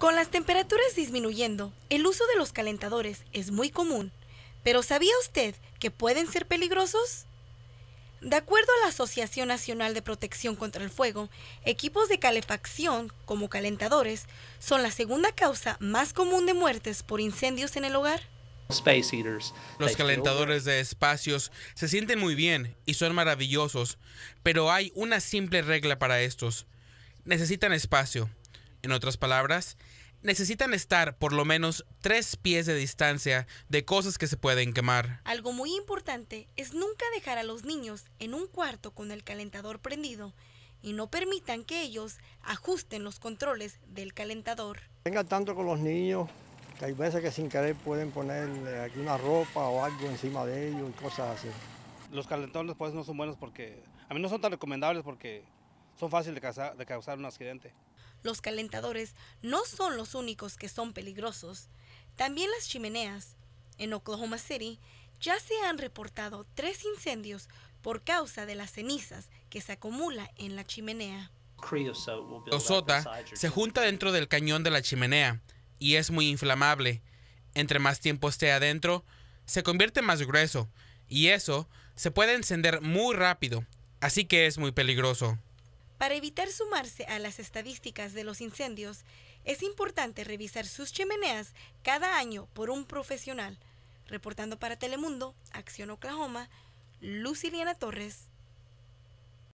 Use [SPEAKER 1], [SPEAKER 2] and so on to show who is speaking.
[SPEAKER 1] Con las temperaturas disminuyendo, el uso de los calentadores es muy común, pero ¿sabía usted que pueden ser peligrosos? De acuerdo a la Asociación Nacional de Protección contra el Fuego, equipos de calefacción, como calentadores, son la segunda causa más común de muertes por incendios en el hogar.
[SPEAKER 2] Los calentadores de espacios se sienten muy bien y son maravillosos, pero hay una simple regla para estos. Necesitan espacio. En otras palabras, necesitan estar por lo menos tres pies de distancia de cosas que se pueden quemar.
[SPEAKER 1] Algo muy importante es nunca dejar a los niños en un cuarto con el calentador prendido y no permitan que ellos ajusten los controles del calentador.
[SPEAKER 2] Tengan tanto con los niños que hay veces que sin querer pueden poner eh, una ropa o algo encima de ellos y cosas así. Los calentadores pues no son buenos porque, a mí no son tan recomendables porque son fáciles de causar un accidente
[SPEAKER 1] los calentadores no son los únicos que son peligrosos. También las chimeneas. En Oklahoma City ya se han reportado tres incendios por causa de las cenizas que se acumula en la chimenea.
[SPEAKER 2] Osota se junta dentro del cañón de la chimenea y es muy inflamable. Entre más tiempo esté adentro, se convierte más grueso y eso se puede encender muy rápido, así que es muy peligroso.
[SPEAKER 1] Para evitar sumarse a las estadísticas de los incendios, es importante revisar sus chimeneas cada año por un profesional. Reportando para Telemundo, Acción Oklahoma, Luciliana Torres,